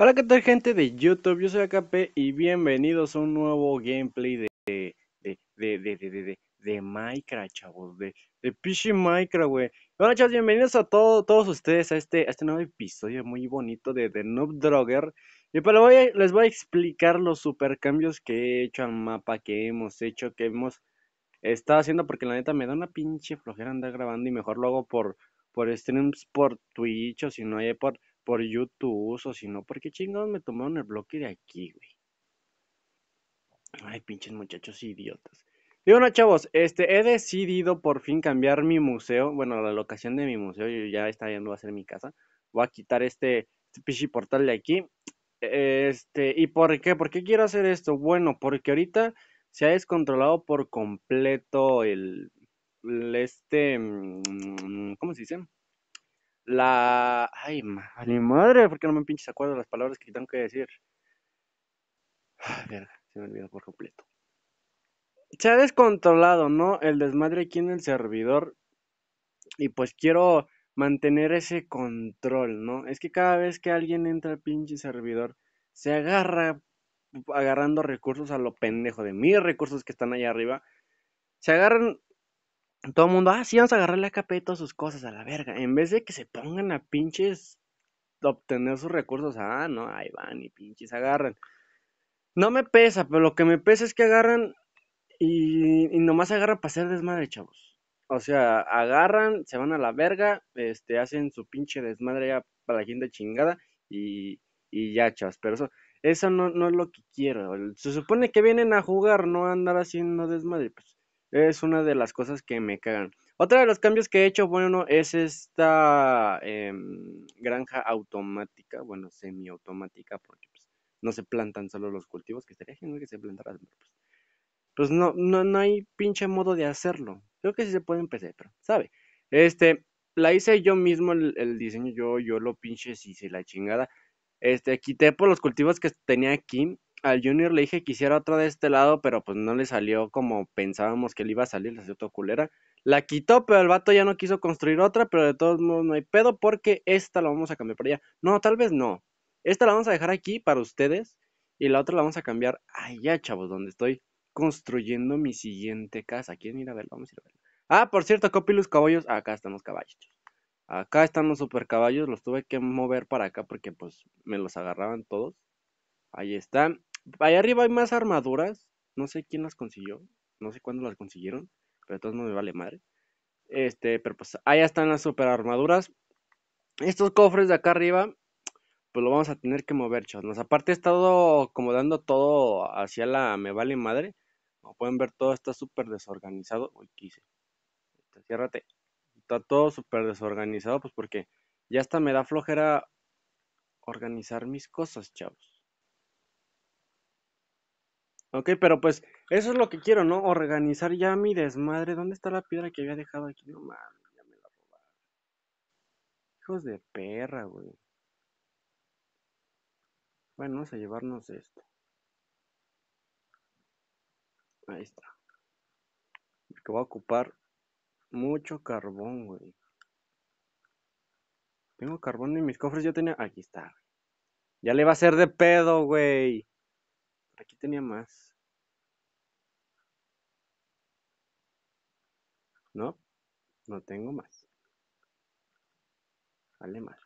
Hola qué tal gente de YouTube, yo soy AKP y bienvenidos a un nuevo gameplay de de, de, de, de, de, de, Minecraft, chavos, de, de Minecraft, güey. Hola chavos, bienvenidos a todo, todos ustedes a este, este nuevo episodio muy bonito de The Noob Drogger. Y para pues voy les voy a explicar los super cambios que he hecho al mapa, que hemos hecho, que hemos estado haciendo, porque la neta me da una pinche flojera andar grabando y mejor lo hago por, por streams, por Twitch o si no hay eh, por por YouTube o si no, porque chingados me tomaron el bloque de aquí, güey? Ay, pinches muchachos idiotas. Y bueno, chavos, este, he decidido por fin cambiar mi museo, bueno, la locación de mi museo, ya está yendo a ser mi casa. Voy a quitar este, este portal de aquí. Este, ¿y por qué? ¿Por qué quiero hacer esto? Bueno, porque ahorita se ha descontrolado por completo el, el este, mm, ¿cómo se dice? la... Ay, mi madre, ¿por qué no me pinches acuerdo las palabras que tengo que decir? se me olvidó por completo. Se ha descontrolado, ¿no? El desmadre aquí en el servidor. Y pues quiero mantener ese control, ¿no? Es que cada vez que alguien entra al pinche servidor, se agarra agarrando recursos a lo pendejo de mis recursos que están allá arriba. Se agarran todo el mundo, ah, sí, vamos a agarrarle a todas sus cosas a la verga. En vez de que se pongan a pinches obtener sus recursos, ah, no, ahí van y pinches agarran. No me pesa, pero lo que me pesa es que agarran y, nomás agarran para hacer desmadre, chavos. O sea, agarran, se van a la verga, este, hacen su pinche desmadre para la gente chingada y, y ya, chavos. Pero eso, eso no, no es lo que quiero. Se supone que vienen a jugar, no a andar haciendo desmadre. Pues es una de las cosas que me cagan. Otra de los cambios que he hecho, bueno, es esta em, granja automática, bueno, semiautomática, porque pues, no se plantan solo los cultivos, que estaría genial que se plantaran, pues, pues, no, no, no hay pinche modo de hacerlo. Creo que sí se puede empezar, pero, ¿sabe? Este, la hice yo mismo el, diseño, yo, yo lo pinches hice la chingada. Este, quité por los cultivos que tenía aquí al Junior le dije que hiciera otra de este lado, pero pues no le salió como pensábamos que le iba a salir, la salió otra culera. La quitó, pero el vato ya no quiso construir otra, pero de todos modos no hay pedo porque esta la vamos a cambiar para allá. No, tal vez no. Esta la vamos a dejar aquí para ustedes y la otra la vamos a cambiar allá, chavos, donde estoy construyendo mi siguiente casa. ¿Quieren ir a ver, Vamos a ir a ver. Ah, por cierto, los Caballos. Acá están los caballos. Acá están los super caballos. Los tuve que mover para acá porque pues me los agarraban todos. Ahí están allá arriba hay más armaduras. No sé quién las consiguió. No sé cuándo las consiguieron. Pero entonces no me vale madre. Este, pero pues allá están las super armaduras. Estos cofres de acá arriba, pues lo vamos a tener que mover, chavos. Aparte he estado acomodando todo hacia la me vale madre. Como pueden ver, todo está súper desorganizado. Uy, quise. Este, Cierrate Está todo súper desorganizado, pues porque ya hasta me da flojera organizar mis cosas, chavos. Ok, pero pues eso es lo que quiero, ¿no? Organizar ya mi desmadre. ¿Dónde está la piedra que había dejado aquí? No mames, ya me la robaron. Hijos de perra, güey. Bueno, vamos a llevarnos esto. Ahí está. Que va a ocupar mucho carbón, güey. Tengo carbón en mis cofres, yo tenía... Aquí está. Ya le va a ser de pedo, güey. Aquí tenía más. No, no tengo más. Sale más.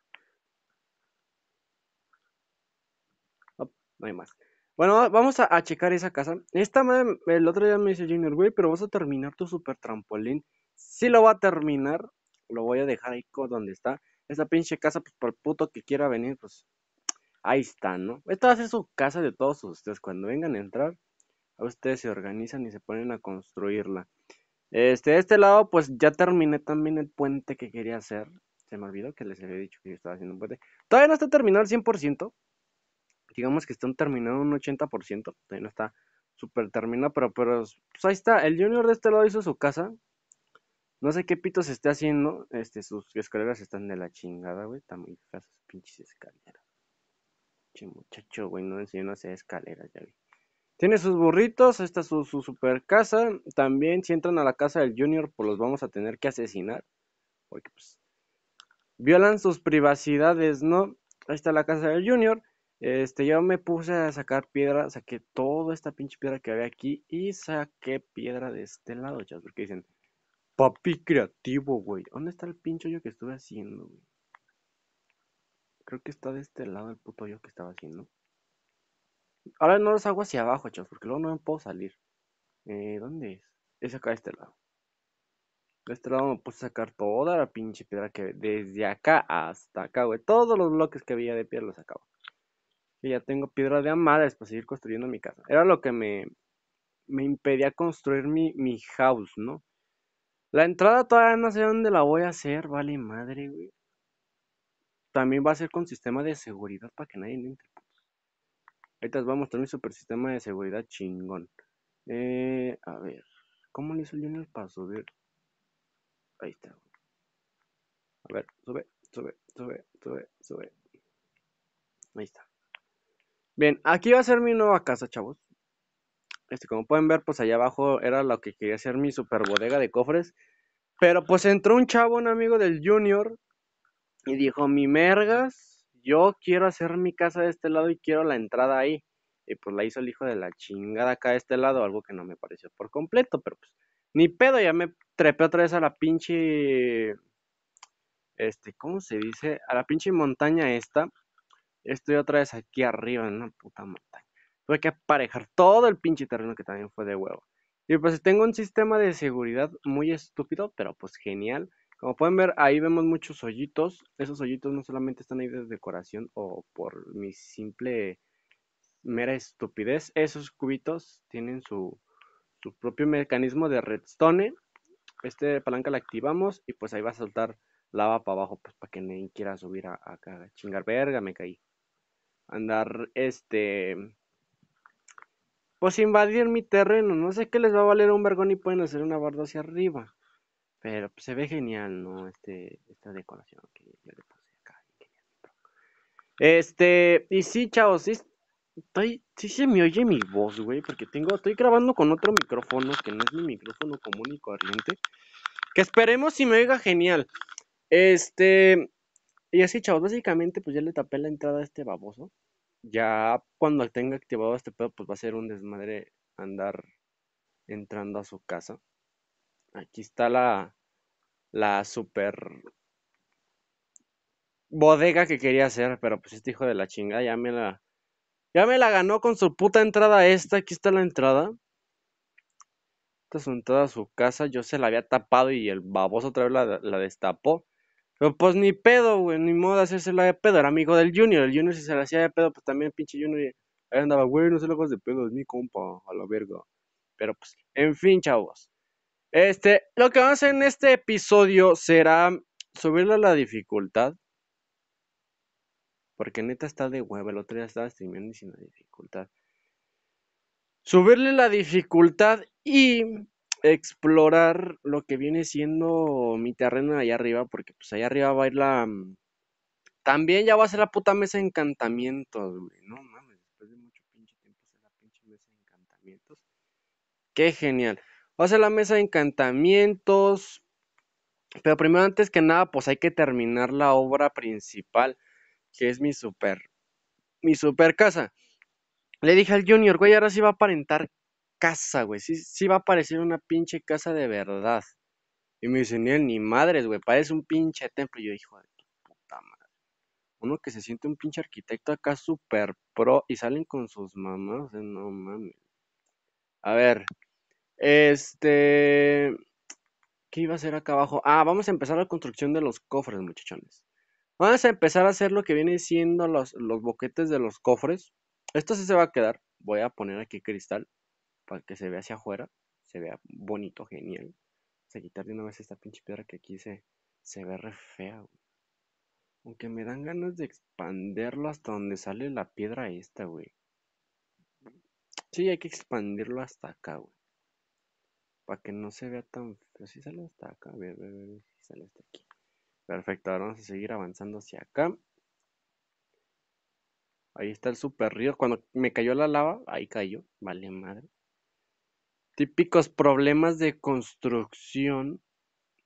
no hay más. Bueno, vamos a, checar esa casa. Esta madre, el otro día me dice Junior, güey, pero vas a terminar tu super trampolín. Si lo va a terminar. Lo voy a dejar ahí donde está. Esa pinche casa, pues por el puto que quiera venir, pues ahí está, ¿no? Esta va a ser su casa de todos ustedes. Cuando vengan a entrar, a ustedes se organizan y se ponen a construirla. Este, de este lado, pues ya terminé también el puente que quería hacer. Se me olvidó que les había dicho que yo estaba haciendo un puente. Todavía no está terminado al 100%. Digamos que está terminado un 80%. Todavía no está súper terminado, pero, pero pues ahí está. El junior de este lado hizo su casa. No sé qué pito se esté haciendo. Este, sus escaleras están de la chingada, güey. Están muy feas pinches escaleras. Che muchacho, güey, no enseñó a hacer escaleras, ya vi. Tiene sus burritos, esta es su, super casa. También si entran a la casa del Junior, pues los vamos a tener que asesinar. Porque pues violan sus privacidades, ¿no? Ahí está la casa del Junior. Este, yo me puse a sacar piedra, saqué toda esta pinche piedra que había aquí y saqué piedra de este lado, chavos, porque dicen, papi creativo, güey. ¿Dónde está el pincho yo que estuve haciendo, güey? Creo que está de este lado el puto yo que estaba haciendo. Ahora no los hago hacia abajo, chavos, porque luego no me puedo salir. Eh, ¿Dónde es? Es acá de este lado. De este lado me puse a sacar toda la pinche piedra que desde acá hasta acá, güey. Todos los bloques que había de piedra los sacaba. Y ya tengo piedra de amadas para seguir construyendo mi casa. Era lo que me, me impedía construir mi, mi house, ¿no? La entrada todavía no sé dónde la voy a hacer, vale madre, güey. También va a ser con sistema de seguridad para que nadie entre. Ahorita les pues. voy a mostrar mi super sistema de seguridad chingón. Eh, a ver, ¿cómo le hizo Junior para subir? Ahí está. A ver, sube, sube, sube, sube, sube. Ahí está. Bien, aquí va a ser mi nueva casa, chavos. Este, como pueden ver, pues allá abajo era lo que quería hacer mi super bodega de cofres. Pero pues entró un chavo, un amigo del Junior, y dijo, mi mergas, yo quiero hacer mi casa de este lado y quiero la entrada ahí. Y pues la hizo el hijo de la chingada acá de este lado, algo que no me pareció por completo, pero pues ni pedo, ya me trepé otra vez a la pinche, este, ¿cómo se dice? A la pinche montaña esta. Estoy otra vez aquí arriba en una puta montaña. Tuve que aparejar todo el pinche terreno que también fue de huevo. Y pues tengo un sistema de seguridad muy estúpido, pero pues genial. Como pueden ver, ahí vemos muchos hoyitos. Esos hoyitos no solamente están ahí de decoración o por mi simple mera estupidez. Esos cubitos tienen su, propio mecanismo de redstone. Este palanca la activamos y pues ahí va a saltar lava para abajo, pues para que nadie quiera subir a, a, chingar verga, me caí. Andar, este, pues invadir mi terreno. No sé qué les va a valer un vergón y pueden hacer una barda hacia arriba. Pero pues, se ve genial, ¿no? Este, esta decoración que yo le puse acá. Este, y sí, chavos, sí, estoy, sí se me oye mi voz, güey, porque tengo, estoy grabando con otro micrófono que no es mi micrófono común y corriente. Que esperemos si me oiga genial. Este, y así, chavos, básicamente, pues ya le tapé la entrada a este baboso. Ya cuando tenga activado este pedo, pues va a ser un desmadre andar entrando a su casa. Aquí está la, super bodega que quería hacer, pero pues este hijo de la chingada ya me la, ya me la ganó con su puta entrada esta. Aquí está la entrada. Esta es su entrada a su casa. Yo se la había tapado y el baboso otra vez la, destapó. Pero pues ni pedo, güey, ni modo de hacerse la de pedo. Era amigo del Junior. El Junior se la hacía de pedo, pues también pinche Junior ahí andaba, güey, no se lo hagas de pedo, es mi compa, a la verga. Pero pues, en fin, chavos. Este, lo que vamos a hacer en este episodio será subirle la dificultad. Porque neta está de huevo, El otro día estaba streamando y sin la dificultad. Subirle la dificultad y explorar lo que viene siendo mi terreno allá arriba. Porque pues allá arriba va a ir la. Mm, también ya va a ser la puta mesa de encantamientos, No mames, después de mucho pinche tiempo será la pinche mesa de encantamientos. Qué genial. Vas a la mesa de encantamientos. Pero primero, antes que nada, pues hay que terminar la obra principal, que es mi super. Mi super casa. Le dije al Junior, güey, ahora sí va a aparentar casa, güey. Sí, va a parecer una pinche casa de verdad. Y me dicen, ni madres, güey, parece un pinche templo. Y yo, hijo de tu puta madre. Uno que se siente un pinche arquitecto acá super pro y salen con sus mamás. No mames. A ver, este, ¿qué iba a hacer acá abajo? Ah, vamos a empezar la construcción de los cofres, muchachones. Vamos a empezar a hacer lo que viene siendo los, boquetes de los cofres. Esto sí se va a quedar. Voy a poner aquí cristal para que se vea hacia afuera. Se vea bonito, genial. Vamos a quitar de una vez esta pinche piedra que aquí se, se ve re fea. Güey. Aunque me dan ganas de expanderlo hasta donde sale la piedra esta, güey. Sí, hay que expandirlo hasta acá, güey para que no se vea tan feo. Pues si sale hasta acá, a ver, a ver, sale hasta aquí. Perfecto, ahora vamos a seguir avanzando hacia acá. Ahí está el super río. Cuando me cayó la lava, ahí cayó. Vale madre. Típicos problemas de construcción.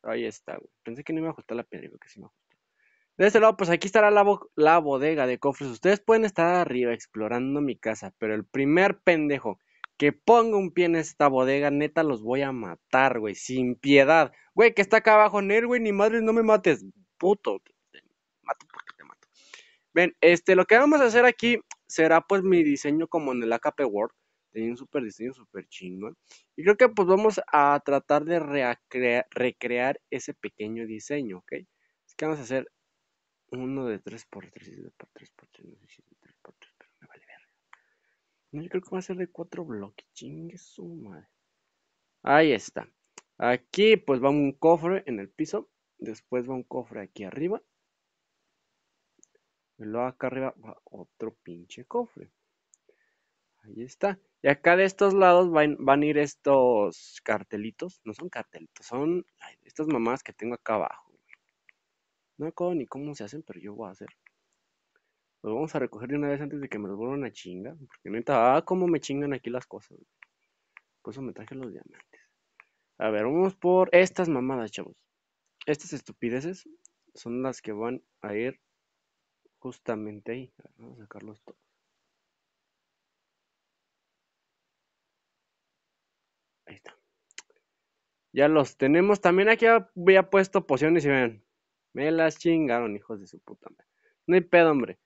Ahí está, Pensé que no iba a ajustar la piedra, que sí me ajustó. De este lado, pues aquí estará la, la bodega de cofres. Ustedes pueden estar arriba explorando mi casa, pero el primer pendejo que ponga un pie en esta bodega, neta, los voy a matar, güey, sin piedad. Güey, que está acá abajo, ner, güey, ni madre, no me mates. Puto, te mato porque te mato. Ven, este, lo que vamos a hacer aquí será pues mi diseño como en el AKP World. Tenía un super diseño súper chingón. Y creo que pues vamos a tratar de recrear ese pequeño diseño, ¿ok? Es que vamos a hacer uno de 3x3, 3x3, no x 3 3x3. No, yo creo que va a ser de cuatro bloques. Chingue su madre. Ahí está. Aquí pues va un cofre en el piso. Después va un cofre aquí arriba. Y luego acá arriba va otro pinche cofre. Ahí está. Y acá de estos lados van, van a ir estos cartelitos. No son cartelitos, son estas mamás que tengo acá abajo. No me acuerdo ni cómo se hacen, pero yo voy a hacer los vamos a recoger de una vez antes de que me los vuelvan a chingar. Porque neta, ah, cómo me chingan aquí las cosas. Por eso me traje los diamantes. A ver, vamos por estas mamadas, chavos. Estas estupideces son las que van a ir justamente ahí. vamos a sacarlos todos. Ahí está. Ya los tenemos. También aquí había puesto pociones y vean. Me las chingaron, hijos de su puta madre. No hay pedo, hombre.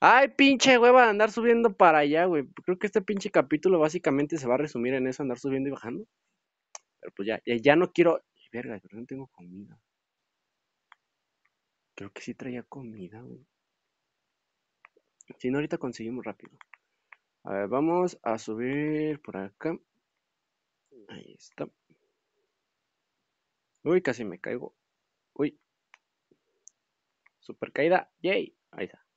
Ay, pinche hueva andar subiendo para allá, güey. Creo que este pinche capítulo básicamente se va a resumir en eso, andar subiendo y bajando. Pero pues ya, ya no quiero. Verga, yo no tengo comida. Creo que sí traía comida, güey. Si no, ahorita conseguimos rápido. A ver, vamos a subir por acá. Ahí está. Uy, casi me caigo. Uy. Super caída. Yay. Ahí está.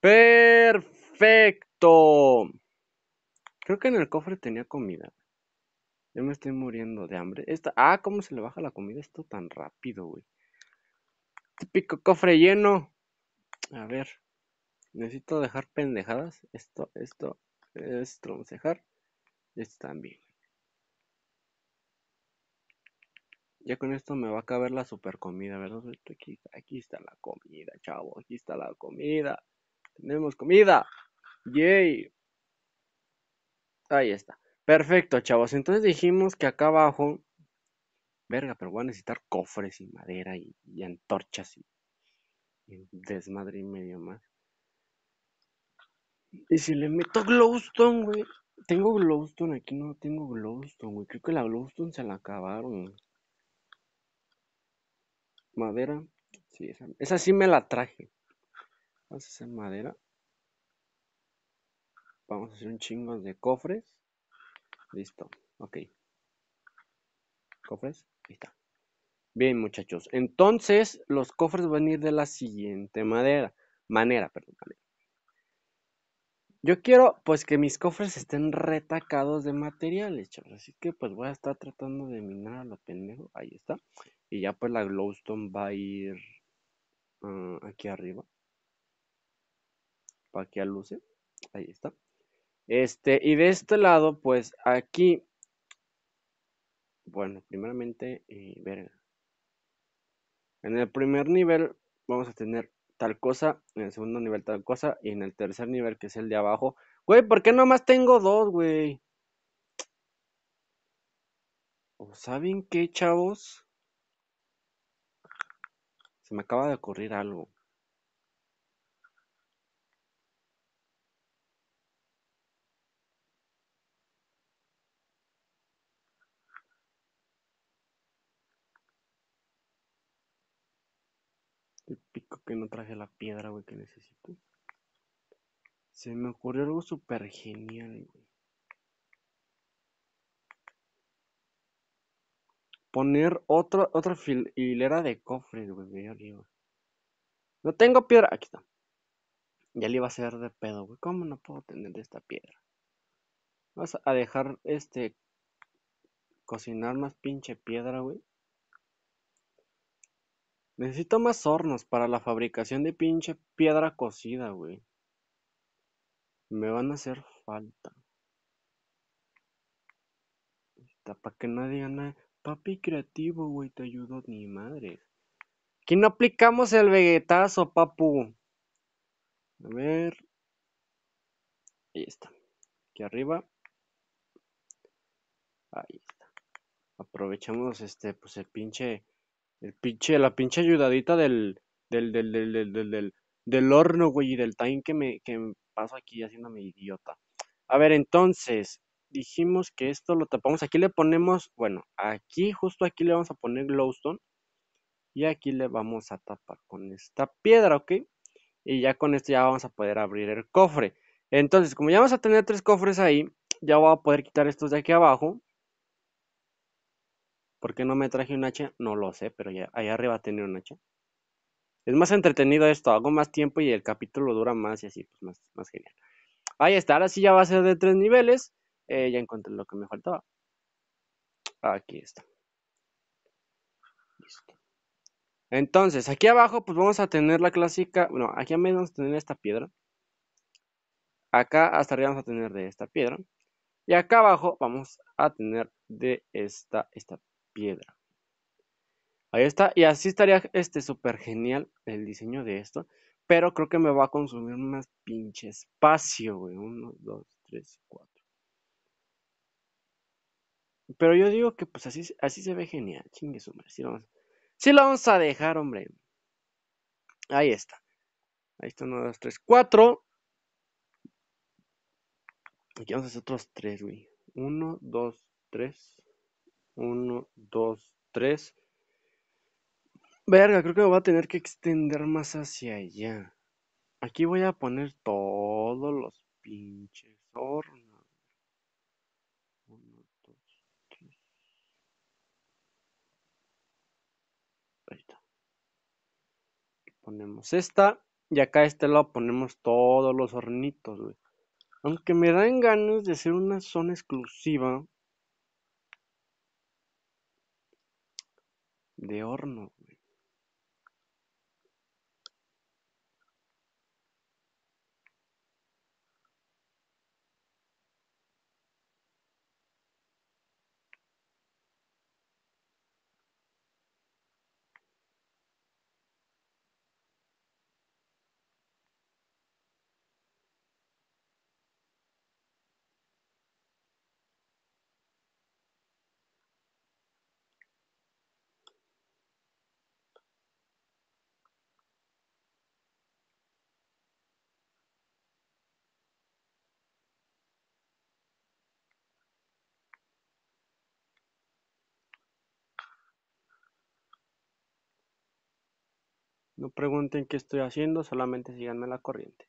Perfecto. Creo que en el cofre tenía comida. Yo me estoy muriendo de hambre. Esta... Ah, ¿cómo se le baja la comida esto tan rápido, güey? Típico cofre lleno. A ver. Necesito dejar pendejadas. Esto, esto, esto vamos a dejar. Esto también. Ya con esto me va a caber la super comida, ¿verdad? Aquí, aquí está la comida, chavo. Aquí está la comida. Tenemos comida. Yay. Ahí está. Perfecto, chavos. Entonces dijimos que acá abajo... Verga, pero voy a necesitar cofres y madera y, antorchas y, desmadre y medio más. Y si le meto glowstone, güey. Tengo glowstone aquí, no tengo glowstone, güey. Creo que la glowstone se la acabaron. Madera. Sí, esa sí me la traje. Vamos a hacer madera. Vamos a hacer un chingo de cofres. Listo. Ok. Cofres. Ahí está. Bien, muchachos. Entonces, los cofres van a ir de la siguiente madera. Manera, perdón. Yo quiero, pues, que mis cofres estén retacados de materiales, chavos. Así que, pues, voy a estar tratando de minar a lo pendejo. Ahí está. Y ya, pues, la glowstone va a ir ah, aquí arriba para que aluce. Ahí está. Este, y de este lado, pues aquí, bueno, primeramente, eh, En el primer nivel vamos a tener tal cosa, en el segundo nivel tal cosa, y en el tercer nivel, que es el de abajo. Güey, ¿por qué nomás tengo dos, güey? ¿O saben qué, chavos? Se me acaba de ocurrir algo. no traje la piedra, güey, que necesito. Se me ocurrió algo súper genial, güey. Poner otra, otra hilera de cofres, güey, arriba. No tengo piedra. Aquí está. Ya le iba a ser de pedo, güey. ¿Cómo no puedo tener esta piedra? Vas a dejar este. Cocinar más pinche piedra, güey. Necesito más hornos para la fabricación de pinche piedra cocida, güey. Me van a hacer falta. Para que nadie gane. Papi creativo, güey, te ayudo ni madre. Aquí no aplicamos el vegetazo, papu. A ver. Ahí está. Aquí arriba. Ahí está. Aprovechamos este, pues el pinche el pinche, la pinche ayudadita del, del, del, del, del horno, güey, y del time que me, que me paso aquí haciéndome idiota. A ver, entonces, dijimos que esto lo tapamos. Aquí le ponemos, bueno, aquí, justo aquí le vamos a poner glowstone. Y aquí le vamos a tapar con esta piedra, ¿ok? Y ya con esto ya vamos a poder abrir el cofre. Entonces, como ya vamos a tener tres cofres ahí, ya voy a poder quitar estos de aquí abajo. ¿Por qué no me traje un hacha? No lo sé, pero ya allá arriba tenía un hacha. Es más entretenido esto, hago más tiempo y el capítulo dura más y así, pues más, genial. Ahí está, ahora sí ya va a ser de tres niveles. Eh, ya encontré lo que me faltaba. Aquí está. Listo. Entonces, aquí abajo pues vamos a tener la clásica, bueno, aquí a menos vamos a tener esta piedra. Acá hasta arriba vamos a tener de esta piedra. Y acá abajo vamos a tener de esta, esta piedra. Ahí está, y así estaría este súper genial el diseño de esto, pero creo que me va a consumir más pinche espacio, güey. Uno, dos, tres, cuatro. Pero yo digo que pues así, así se ve genial, chingue su si Sí lo, vamos, lo vamos a dejar, hombre. Ahí está. Ahí está, uno, dos, tres, cuatro. Aquí vamos a hacer otros tres, güey. Uno, dos, tres. 1, 2, 3. Verga, creo que voy a tener que extender más hacia allá. Aquí voy a poner todos los pinches hornos. Uno, dos, tres. Ahí está. Ponemos esta. Y acá a este lado ponemos todos los hornitos, güey. Aunque me dan ganas de hacer una zona exclusiva de horno No pregunten qué estoy haciendo, solamente síganme la corriente.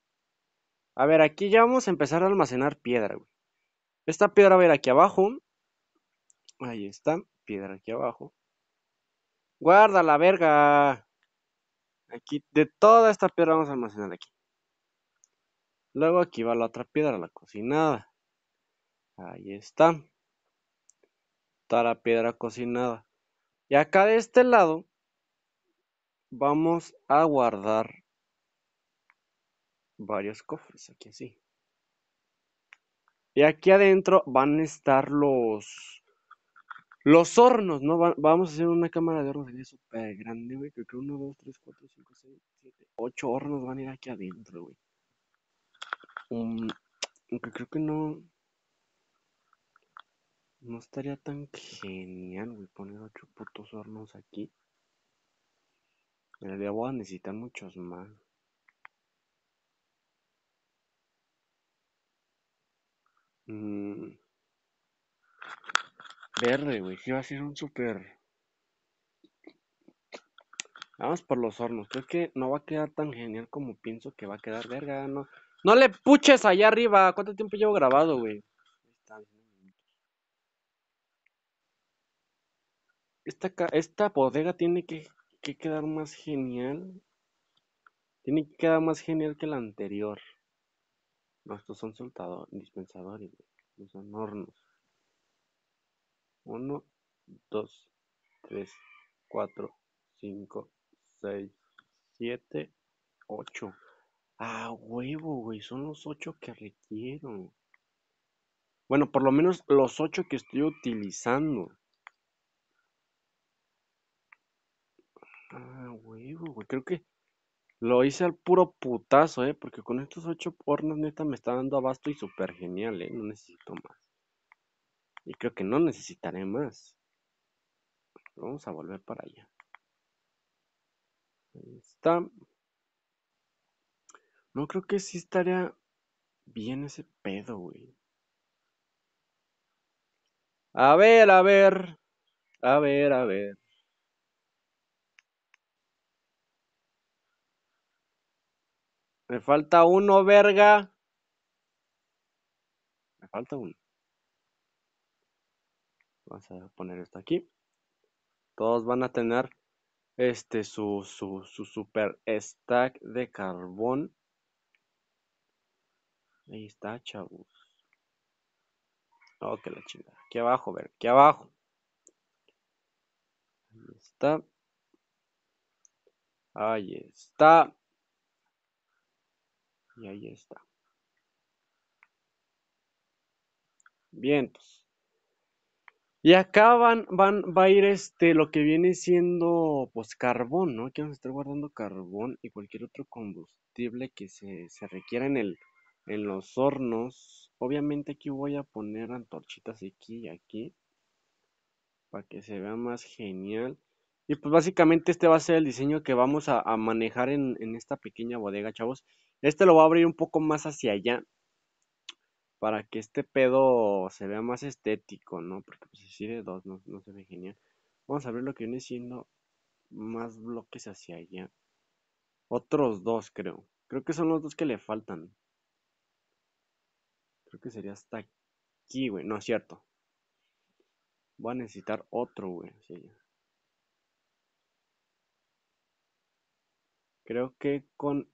A ver, aquí ya vamos a empezar a almacenar piedra, güey. Esta piedra, a ver, aquí abajo. Ahí está, piedra aquí abajo. Guarda la verga. Aquí, de toda esta piedra vamos a almacenar aquí. Luego aquí va la otra piedra, la cocinada. Ahí está. Está la piedra cocinada. Y acá de este lado vamos a guardar varios cofres aquí así y aquí adentro van a estar los los hornos no vamos a hacer una cámara de hornos aquí súper grande güey creo que uno dos tres cuatro cinco seis siete ocho hornos van a ir aquí adentro güey aunque creo que no no estaría tan genial güey poner ocho putos hornos aquí el agua necesita muchos más. Mm. Verde, güey, que va a ser un super. Vamos por los hornos. Creo que no va a quedar tan genial como pienso que va a quedar. Verga, no. No le puches allá arriba. ¿Cuánto tiempo llevo grabado, güey? Esta, esta bodega tiene que que quedar más genial tiene que quedar más genial que la anterior estos son dispensadores los son hornos 1 2 3 4 5 6 7 8 ah huevo güey son los 8 que requiero bueno por lo menos los 8 que estoy utilizando huevo, güey. Creo que lo hice al puro putazo, ¿eh? Porque con estos ocho hornos, neta, me está dando abasto y súper genial, ¿eh? No necesito más. Y creo que no necesitaré más. Vamos a volver para allá. Ahí está. No creo que sí estaría bien ese pedo, güey. A ver, a ver. A ver, a ver. Me falta uno, verga. Me falta uno. Vamos a poner esto aquí. Todos van a tener este su, su, su super stack de carbón. Ahí está, chavos. Oh, que la chingada. Aquí abajo, ver, aquí abajo. Ahí está. Ahí está. Y ahí está. vientos pues. Y acá van, va a ir este, lo que viene siendo, pues, carbón, ¿no? Aquí vamos a estar guardando carbón y cualquier otro combustible que se, requiera en, en los hornos. Obviamente aquí voy a poner antorchitas aquí y aquí, para que se vea más genial. Y pues básicamente este va a ser el diseño que vamos a, manejar en, en esta pequeña bodega, chavos. Este lo voy a abrir un poco más hacia allá para que este pedo se vea más estético, ¿no? Porque si pues, dos no, no se ve genial. Vamos a ver lo que viene siendo más bloques hacia allá. Otros dos, creo. Creo que son los dos que le faltan. Creo que sería hasta aquí, güey. No es cierto. Voy a necesitar otro, güey. Creo que con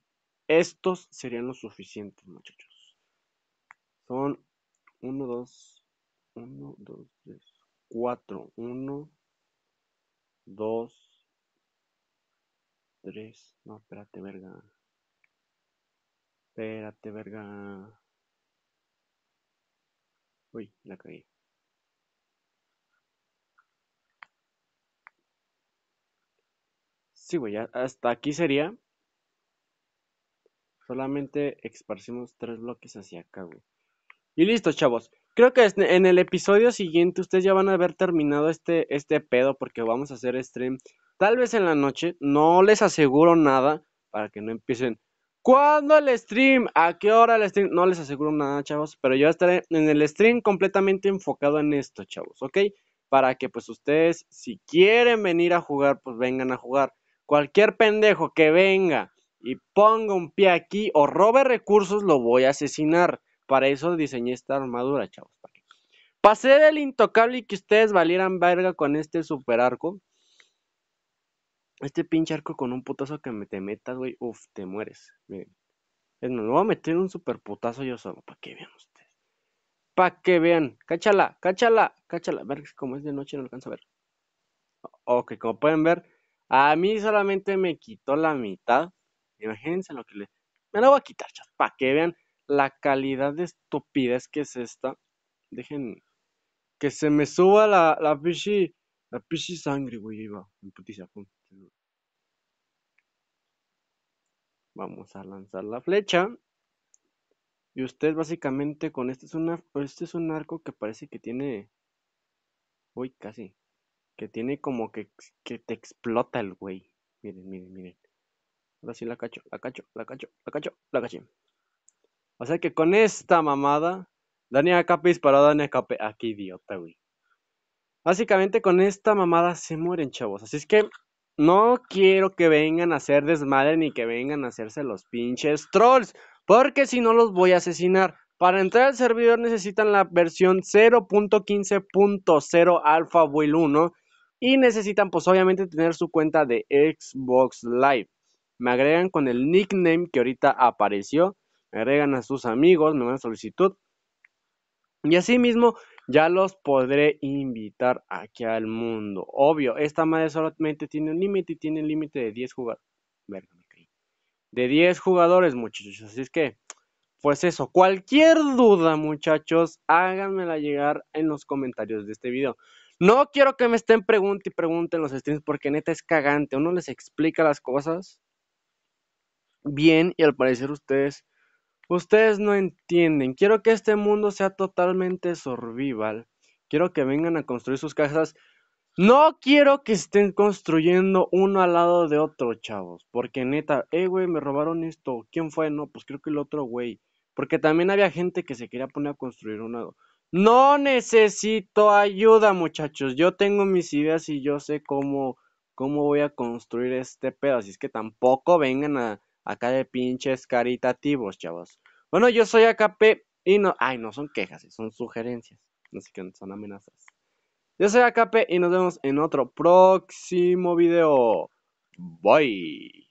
estos serían los suficientes, muchachos. Son 1, 2, 1, 2, 3, 4, 1, 2, 3. No, espérate, verga. Espérate, verga. Uy, la caí. Sí, güey, hasta aquí sería. Solamente esparcimos tres bloques hacia acá, güey. Y listo, chavos. Creo que este, en el episodio siguiente ustedes ya van a haber terminado este, este pedo porque vamos a hacer stream tal vez en la noche. No les aseguro nada para que no empiecen. ¿Cuándo el stream? ¿A qué hora el stream? No les aseguro nada, chavos. Pero yo estaré en el stream completamente enfocado en esto, chavos. ¿Ok? Para que pues ustedes, si quieren venir a jugar, pues vengan a jugar. Cualquier pendejo que venga y pongo un pie aquí o robe recursos, lo voy a asesinar. Para eso diseñé esta armadura, chavos. Pasé del intocable y que ustedes valieran verga con este super arco. Este pinche arco con un putazo que me te metas, güey. Uf, te mueres. Miren. Es, me voy a meter un super putazo yo solo. Para que vean ustedes. Para que vean. Cáchala, cáchala, cáchala. Ver como es de noche no alcanza a ver. Ok, como pueden ver, a mí solamente me quitó la mitad. Imagínense lo que le... Me la voy a quitar, para que vean la calidad de estupidez que es esta. Dejen que se me suba la, la pichi, la pichi sangre, güey, iba, Vamos a lanzar la flecha. Y usted básicamente con este es, una, este es un arco que parece que tiene... Uy, casi. Que tiene como que, que te explota el güey. Miren, miren, miren. Ahora sí la cacho, la cacho, la cacho, la cacho, la caché. O sea que con esta mamada, Dani Acape disparó a Dani Acape. Ah, idiota, güey. Básicamente con esta mamada se mueren, chavos. Así es que no quiero que vengan a hacer desmadre ni que vengan a hacerse los pinches trolls. Porque si no los voy a asesinar. Para entrar al servidor necesitan la versión 0.15.0 Alpha Wheel 1 y necesitan pues obviamente tener su cuenta de Xbox Live me agregan con el nickname que ahorita apareció, me agregan a sus amigos, me mandan solicitud. Y así mismo ya los podré invitar aquí al mundo. Obvio, esta madre solamente tiene un límite y tiene un límite de 10 jugadores. De 10 jugadores, muchachos. Así es que, pues eso. Cualquier duda, muchachos, háganmela llegar en los comentarios de este video. No quiero que me estén preguntando y pregunten los streams porque neta es cagante. Uno les explica las cosas bien y al parecer ustedes ustedes no entienden. Quiero que este mundo sea totalmente survival. Quiero que vengan a construir sus casas. No quiero que estén construyendo uno al lado de otro, chavos. Porque neta, eh, güey, me robaron esto. ¿Quién fue? No, pues creo que el otro, güey. Porque también había gente que se quería poner a construir lado No necesito ayuda, muchachos. Yo tengo mis ideas y yo sé cómo, cómo voy a construir este pedo. Así es que tampoco vengan a, Acá de pinches caritativos, chavos. Bueno, yo soy AKP y no. Ay, no son quejas, eh, son sugerencias. No sé que son amenazas. Yo soy AKP y nos vemos en otro próximo video. Bye.